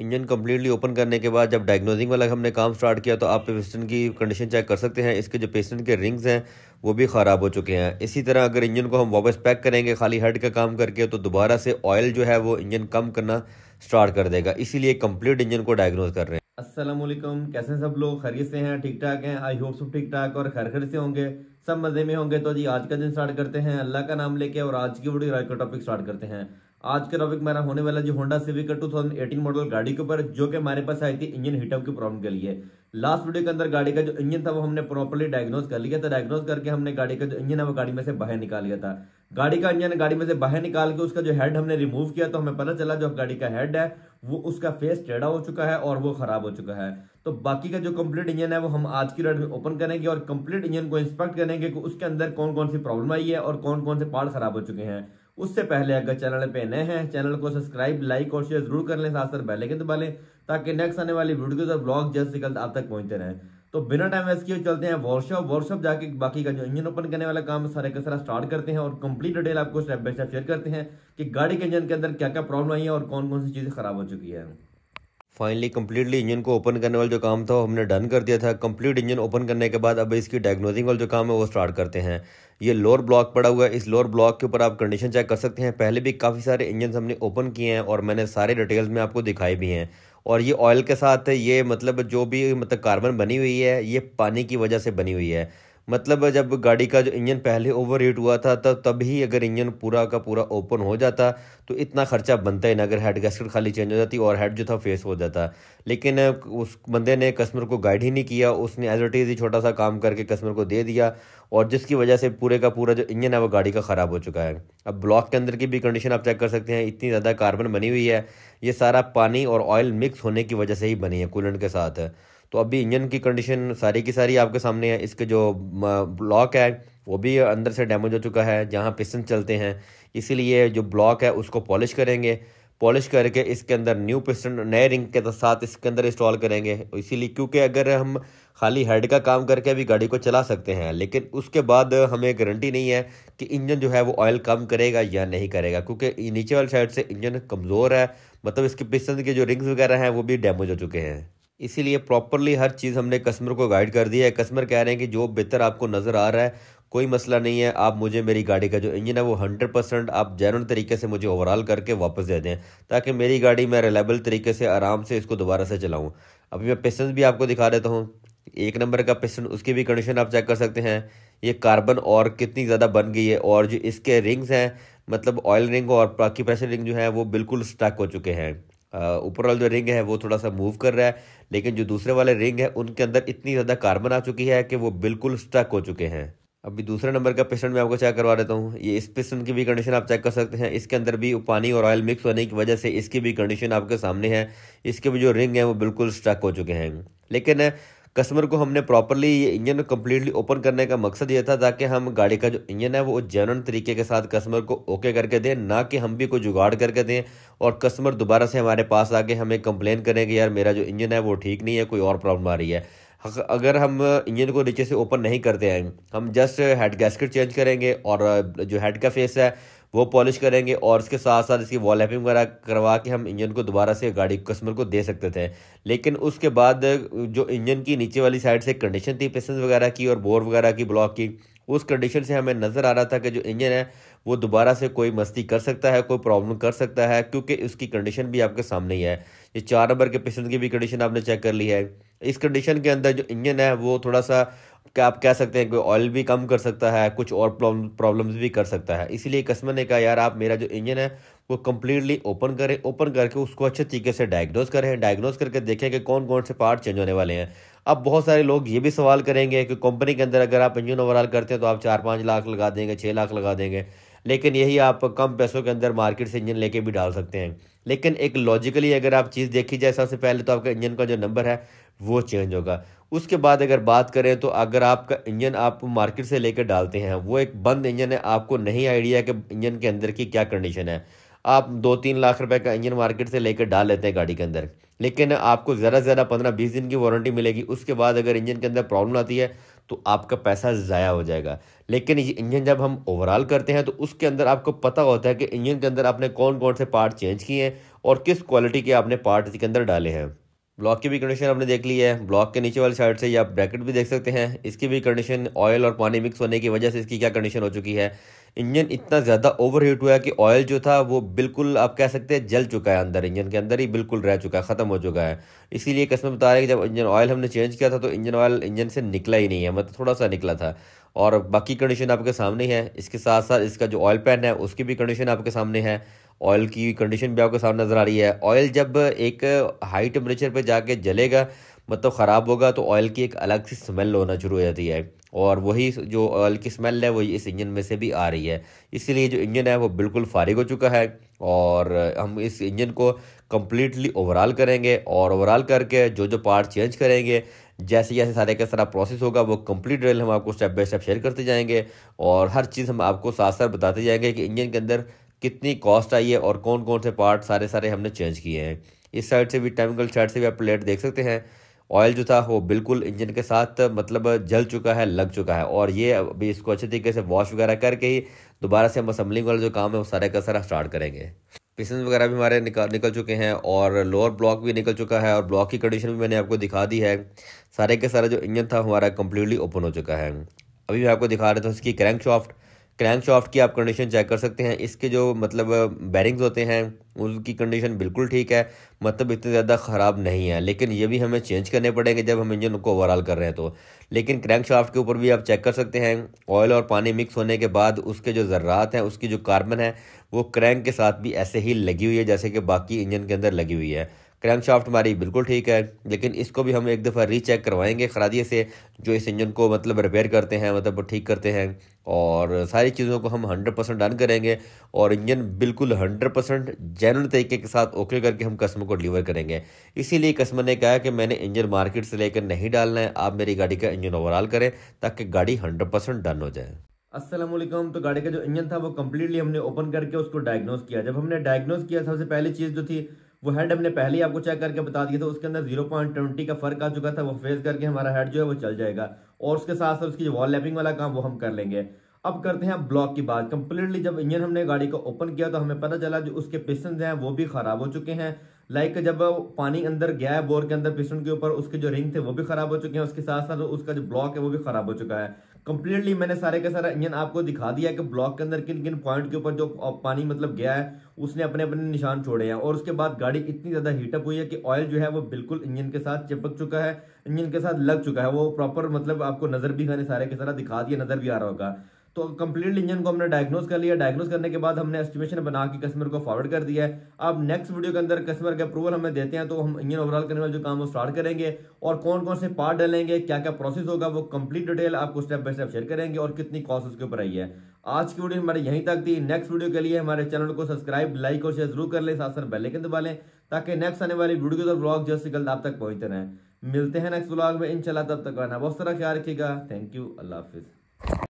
engine completely open करने के बाद जब डायग्नोजिंग वाला हमने काम स्टार्ट किया तो आप पिस्टन की कंडीशन चेक कर सकते हैं इसके जो पिस्टन के रिंग्स हैं वो भी ख़राब हो चुके हैं इसी तरह अगर इंजन को हम वापस पैक करेंगे खाली हट का काम करके तो दोबारा से ऑयल जो है वो इंजन कम करना स्टार्ट कर देगा इसीलिए कम्प्लीट इंजन को डायग्नोज कर रहे हैं असलम कैसे सब लोग खरीद से हैं ठीक ठाक हैं आई होप सब ठीक ठाक और खैर खर से होंगे सब मज़े में होंगे तो जी आज का दिन स्टार्ट करते हैं अल्लाह का नाम लेके और आज की वीडियो का टॉपिक स्टार्ट करते हैं आज का टॉपिक मेरा होने वाला जो Honda Civic two thousand model गाड़ी के ऊपर जो कि हमारे पास आई थी इंजन हीटअप की प्रॉब्लम के लिए लास्ट वीडियो के अंदर गाड़ी का जो इंजन था वो हमने प्रॉपरली डायग्नोज कर लिया था डायग्नोज करके हमने गाड़ी का जो इंजन है वो गाड़ी में से बाहर निकाल लिया था गाड़ी का इंजन गाड़ी में से बाहर निकाल के उसका जो हेड हमने रिमूव किया तो हमें पता चला जो गाड़ी का हेड है वो उसका फेस टेढ़ा हो चुका है और वो खराब हो चुका है तो बाकी का जो कंप्लीट इंजन है वो हम आज की रेट में ओपन करेंगे और कंप्लीट इंजन को इंस्पेक्ट करेंगे कि उसके अंदर कौन कौन सी प्रॉब्लम आई है और कौन कौन से पार्ट खराब हो चुके हैं उससे पहले अगर चैनल पे नए हैं चैनल को सब्सक्राइब लाइक और शेयर जरूर कर लें साथ साथ के दबा लें ताकि नेक्स्ट आने वाली वीडियोज और ब्लॉग जल्द से जल्द आप तक पहुंचते रहें तो बिना टाइम वेस्ट किए चलते हैं वर्कशॉप वर्कशॉप जाके बाकी का जो इंजन ओपन करने वाला काम सारे का सारा स्टार्ट करते हैं और कंप्लीट डिटेल आपको स्टेप बाय स्टेप शेयर करते हैं कि गाड़ी के इंजन के अंदर क्या क्या प्रॉब्लम आई है और कौन कौन सी चीज़ें खराब हो चुकी है फाइनली कम्प्लीटली इंजन को ओपन करने वाला जो काम था वो हमने डन कर दिया था कम्प्लीट इंजन ओपन करने के बाद अब इसकी डायग्नोजिंग वाला जो काम है वो स्टार्ट करते हैं ये लोअर ब्लॉक पड़ा हुआ है इस लोअर ब्लॉक के ऊपर आप कंडीशन चेक कर सकते हैं पहले भी काफ़ी सारे इंजन हमने ओपन किए हैं और मैंने सारे डिटेल्स में आपको दिखाए भी हैं और ये ऑयल के साथ ये मतलब जो भी मतलब कार्बन बनी हुई है ये पानी की वजह से बनी हुई है मतलब जब गाड़ी का जो इंजन पहले ओवर हीट हुआ था तब तभी अगर इंजन पूरा का पूरा ओपन हो जाता तो इतना खर्चा बनता ही ना अगर हेड गैसकेट खाली चेंज हो जाती और हेड जो था फेस हो जाता लेकिन उस बंदे ने कस्टमर को गाइड ही नहीं किया उसने एज इट इज़ ही छोटा सा काम करके कस्टमर को दे दिया और जिसकी वजह से पूरे का पूरा जो इंजन है वो गाड़ी का ख़राब हो चुका है अब ब्लॉक के अंदर की भी कंडीशन आप चेक कर सकते हैं इतनी ज़्यादा कार्बन बनी हुई है ये सारा पानी और ऑयल मिक्स होने की वजह से ही बनी है कूलेंट के साथ तो अभी इंजन की कंडीशन सारी की सारी आपके सामने है इसके जो ब्लॉक है वो भी अंदर से डैमेज हो चुका है जहाँ पिस्टन चलते हैं इसीलिए जो ब्लॉक है उसको पॉलिश करेंगे पॉलिश करके इसके अंदर न्यू पिस्टन नए रिंग के तो साथ इसके अंदर इंस्टॉल करेंगे इसीलिए क्योंकि अगर हम खाली हेड का काम करके भी गाड़ी को चला सकते हैं लेकिन उसके बाद हमें गारंटी नहीं है कि इंजन जो है वो ऑयल कम करेगा या नहीं करेगा क्योंकि नीचे वाली साइड से इंजन कमज़ोर है मतलब इसके पिस्टन के जो रिंग्स वगैरह हैं वो भी डैमेज हो चुके हैं इसीलिए प्रॉपरली हर चीज़ हमने कस्टमर को गाइड कर दिया है कस्टमर कह रहे हैं कि जो बेहतर आपको नज़र आ रहा है कोई मसला नहीं है आप मुझे मेरी गाड़ी का जो इंजन है वो हंड्रेड परसेंट आप जैन तरीके से मुझे ओवरऑल करके वापस दे दें ताकि मेरी गाड़ी मैं रिलायबल तरीके से आराम से इसको दोबारा से चलाऊँ अभी मैं पिस्टन भी आपको दिखा देता हूँ एक नंबर का पिस्टन उसकी भी कंडीशन आप चेक कर सकते हैं ये कार्बन और कितनी ज़्यादा बन गई है और जो इसके रिंग्स हैं मतलब ऑयल रिंग और बाकी प्रेशर रिंग जो है वो बिल्कुल स्टक हो चुके हैं ऊपर वाला जो रिंग है वो थोड़ा सा मूव कर रहा है लेकिन जो दूसरे वाले रिंग है उनके अंदर इतनी ज़्यादा कार्बन आ चुकी है कि वो बिल्कुल स्टक हो चुके हैं अभी दूसरे नंबर का पिस्टन मैं आपको चेक करवा देता हूँ ये इस पिस्टन की भी कंडीशन आप चेक कर सकते हैं इसके अंदर भी पानी और ऑयल मिक्स होने की वजह से इसकी भी कंडीशन आपके सामने है इसके भी जो रिंग है वो बिल्कुल स्टक हो चुके हैं लेकिन कस्टमर को हमने प्रॉपरली ये इंजन कम्प्लीटली ओपन करने का मकसद ये था ताकि हम गाड़ी का जो इंजन है वो जैन तरीके के साथ कस्टमर को ओके करके दें ना कि हम भी कोई जुगाड़ करके दें और कस्टमर दोबारा से हमारे पास आके हमें कंप्लेन करें कि यार मेरा जो इंजन है वो ठीक नहीं है कोई और प्रॉब्लम आ रही है अगर हम इंजन को नीचे से ओपन नहीं करते हैं हम जस्ट हेड गैसकेट चेंज करेंगे और जो हेड का फेस है वो पॉलिश करेंगे और उसके साथ साथ इसकी वॉल हैपिंग वगैरह करवा के हम इंजन को दोबारा से गाड़ी कस्टमर को दे सकते थे लेकिन उसके बाद जो इंजन की नीचे वाली साइड से कंडीशन थी पेसेंस वगैरह की और बोर वगैरह की ब्लॉक की उस कंडीशन से हमें नज़र आ रहा था कि जो इंजन है वो दोबारा से कोई मस्ती कर सकता है कोई प्रॉब्लम कर सकता है क्योंकि उसकी कंडीशन भी आपके सामने ही है ये चार नंबर के पेशेंट की भी कंडीशन आपने चेक कर ली है इस कंडीशन के अंदर जो इंजन है वो थोड़ा सा क्या आप कह सकते हैं कि ऑयल भी कम कर सकता है कुछ और प्रॉब्लम्स भी कर सकता है इसीलिए कस्टमर ने कहा यार आप मेरा जो इंजन है वो कम्प्लीटली ओपन करें ओपन करके उसको अच्छे तरीके से डायग्नोज करें डायग्नोज करके देखें कि कौन कौन से पार्ट चेंज होने वाले हैं अब बहुत सारे लोग ये भी सवाल करेंगे कि कंपनी के अंदर अगर आप इंजन ओवरऑल करते हैं तो आप चार पाँच लाख लगा देंगे छः लाख लगा देंगे लेकिन यही आप कम पैसों के अंदर मार्केट से इंजन लेके भी डाल सकते हैं लेकिन एक लॉजिकली अगर आप चीज़ देखी जाए सबसे पहले तो आपका इंजन का जो नंबर है वो चेंज होगा उसके बाद अगर बात करें तो अगर आपका इंजन आप मार्केट से लेकर डालते हैं वो एक बंद इंजन है आपको नहीं आइडिया कि इंजन के अंदर की क्या कंडीशन है आप दो तीन लाख रुपए का इंजन मार्केट से लेकर डाल लेते हैं गाड़ी के अंदर लेकिन आपको ज़्यादा से ज़्यादा पंद्रह बीस दिन की वारंटी मिलेगी उसके बाद अगर इंजन के अंदर प्रॉब्लम आती है तो आपका पैसा ज़ाया हो जाएगा लेकिन ये इंजन जब हम ओवरऑल करते हैं तो उसके अंदर आपको पता होता है कि इंजन के अंदर आपने कौन कौन से पार्ट चेंज किए हैं और किस क्वालिटी के आपने पार्ट इसके अंदर डाले हैं ब्लॉक की भी कंडीशन आपने देख ली है ब्लॉक के नीचे वाली साइड से या आप ब्रैकेट भी देख सकते हैं इसकी भी कंडीशन ऑयल और पानी मिक्स होने की वजह से इसकी क्या कंडीशन हो चुकी है इंजन इतना ज़्यादा ओवर हीट हुआ है कि ऑयल जो था वो बिल्कुल आप कह सकते हैं जल चुका है अंदर इंजन के अंदर ही बिल्कुल रह चुका है ख़त्म हो चुका है इसीलिए कस्टमर बता रहे हैं कि जब इंजन ऑयल हमने चेंज किया था तो इंजन ऑयल इंजन से निकला ही नहीं है मतलब थोड़ा सा निकला था और बाकी कंडीशन आपके सामने है इसके साथ साथ इसका जो ऑयल पैन है उसकी भी कंडीशन आपके सामने है ऑयल की कंडीशन भी आपके सामने नज़र आ रही है ऑयल जब एक हाई टेम्परेचर पर जाके जलेगा मतलब ख़राब होगा तो ऑयल की एक अलग सी स्मेल होना शुरू हो जाती है और वही जो ऑयल की स्मेल है वही इस इंजन में से भी आ रही है इसीलिए जो इंजन है वो बिल्कुल फारिग हो चुका है और हम इस इंजन को कम्प्लीटली ओवरऑल करेंगे और ओवरऑल करके जो जो पार्ट चेंज करेंगे जैसे जैसे सारे का सारा प्रोसेस होगा वो कंप्लीट रेल हम आपको स्टेप बाय स्टेप शेयर करते जाएंगे और हर चीज़ हम आपको साथ साथ बताते जाएंगे कि इंजन के अंदर कितनी कॉस्ट आई है और कौन कौन से पार्ट सारे सारे हमने चेंज किए हैं इस साइड से भी टेमिकल साइड से भी आप प्लेट देख सकते हैं ऑयल जो था वो बिल्कुल इंजन के साथ मतलब जल चुका है लग चुका है और ये अभी इसको अच्छे तरीके से वॉश वगैरह करके ही दोबारा से हम असम्बलिंग वाला जो काम है वो सारे का सारा स्टार्ट करेंगे पिसन वगैरह भी हमारे निकल निकल चुके हैं और लोअर ब्लॉक भी निकल चुका है और ब्लॉक की कंडीशन भी मैंने आपको दिखा दी है सारे के सारा जो इंजन था हमारा कम्प्लीटली ओपन हो चुका है अभी मैं आपको दिखा रहा था इसकी क्रैंक शॉफ्ट क्रैंक शॉफ्ट की आप कंडीशन चेक कर सकते हैं इसके जो मतलब बैरिंग्स होते हैं उनकी कंडीशन बिल्कुल ठीक है मतलब इतने ज़्यादा ख़राब नहीं है लेकिन ये भी हमें चेंज करने पड़ेंगे जब हम इंजन को ओवरऑल कर रहे हैं तो लेकिन क्रैंक शाफ्ट के ऊपर भी आप चेक कर सकते हैं ऑयल और पानी मिक्स होने के बाद उसके जो ज़रात हैं उसकी जो कार्बन है वो क्रैंक के साथ भी ऐसे ही लगी हुई है जैसे कि बाकी इंजन के अंदर लगी हुई है क्रैम शाफ्ट हमारी बिल्कुल ठीक है लेकिन इसको भी हम एक दफ़ा रीचेक करवाएंगे खरादिये से जो इस इंजन को मतलब रिपेयर करते हैं मतलब ठीक करते हैं और सारी चीज़ों को हम 100 परसेंट डन करेंगे और इंजन बिल्कुल 100 परसेंट जैन तरीके के साथ ओके करके हम कस्टमर को डिलीवर करेंगे इसीलिए कस्टमर ने कहा कि मैंने इंजन मार्केट से लेकर नहीं डालना है आप मेरी गाड़ी का इंजन ओवरऑल करें ताकि गाड़ी हंड्रेड परसेंट डन हो जाए असलम तो गाड़ी का जो इंजन था वो कम्प्लीटली हमने ओपन करके उसको डायग्नोज किया जब हमने डायग्नोज किया सबसे पहली चीज़ जो थी वो हेड हमने पहले ही आपको चेक करके बता दिया था उसके अंदर जीरो पॉइंट ट्वेंटी का फर्क आ चुका था वो फेस करके हमारा हेड जो है वो चल जाएगा और उसके साथ साथ उसकी जो वॉल लैपिंग वाला काम वो हम कर लेंगे अब करते हैं ब्लॉक की बात कंप्लीटली जब इंजन हमने गाड़ी को ओपन किया तो हमें पता चला जो उसके पिस्टन हैं वो भी खराब हो चुके हैं लाइक like जब पानी अंदर गया है बोर के अंदर पिस्टन के ऊपर उसके जो रिंग थे वो भी खराब हो चुके हैं उसके साथ साथ उसका जो ब्लॉक है वो भी खराब हो चुका है कंप्लीटली मैंने सारे का सारा इंजन आपको दिखा दिया कि ब्लॉक के अंदर किन किन पॉइंट के ऊपर जो पानी मतलब गया है उसने अपने अपने निशान छोड़े हैं और उसके बाद गाड़ी इतनी ज़्यादा हीटअप हुई है कि ऑयल जो है वो बिल्कुल इंजन के साथ चिपक चुका है इंजन के साथ लग चुका है वो प्रॉपर मतलब आपको नज़र भी खाने सारे के सारा दिखा दिया नज़र भी आ रहा होगा तो कंप्लीटली इंजन को हमने डायग्नोज कर लिया डायग्नोज करने के बाद हमने एस्टिमेशन बना के कस्टमर को फॉरवर्ड कर दिया है अब नेक्स्ट वीडियो के अंदर कस्टमर के अप्रूवल हमें देते हैं तो हम इंजन ओवरऑल करने वाले जो काम वो स्टार्ट करेंगे और कौन कौन से पार्ट डालेंगे क्या क्या प्रोसेस होगा वो कंप्लीट डिटेल आपको स्टेप बाय स्टेप शेयर करेंगे और कितनी कॉस्ट उसके ऊपर आई है आज की वीडियो हमारे यहीं तक थी नेक्स्ट वीडियो के लिए हमारे चैनल को सब्सक्राइब लाइक और शेयर जरूर कर लें साथ साथ बेलाइकन दबा लें ताकि नेक्स्ट आने वाली वीडियो और ब्लॉग जल्द से जल्द आप तक पहुंचते रहें मिलते हैं नेक्स्ट ब्लॉग में इंशाल्लाह तब तक रहना बहुत सारा ख्याल रखिएगा थैंक यू अल्लाह हाफिज़